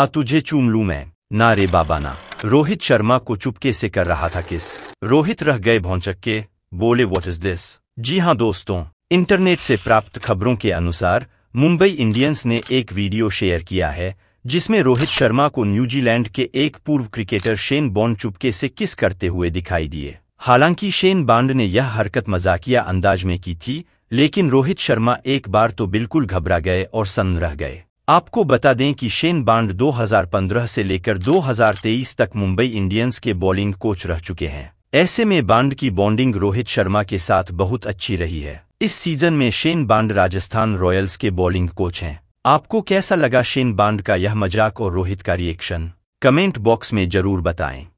आ तुझे चूम लू मैं ना रे बाबा ना रोहित शर्मा को चुपके से कर रहा था किस रोहित रह गए भौचक के बोले वॉट इज दिस जी हाँ दोस्तों इंटरनेट से प्राप्त खबरों के अनुसार मुंबई इंडियंस ने एक वीडियो शेयर किया है जिसमें रोहित शर्मा को न्यूजीलैंड के एक पूर्व क्रिकेटर शेन बॉन्ड चुपके से किस करते हुए दिखाई दिए हालांकि शेन बॉन्ड ने यह हरकत मजाकिया अंदाज में की थी लेकिन रोहित शर्मा एक बार तो बिल्कुल घबरा गए और सन्न रह गए आपको बता दें कि शेन बांड 2015 से लेकर 2023 तक मुंबई इंडियंस के बॉलिंग कोच रह चुके हैं ऐसे में बांड की बॉन्डिंग रोहित शर्मा के साथ बहुत अच्छी रही है इस सीजन में शेन बांड राजस्थान रॉयल्स के बॉलिंग कोच हैं आपको कैसा लगा शेन बांड का यह मजाक और रोहित का रिएक्शन कमेंट बॉक्स में जरूर बताएं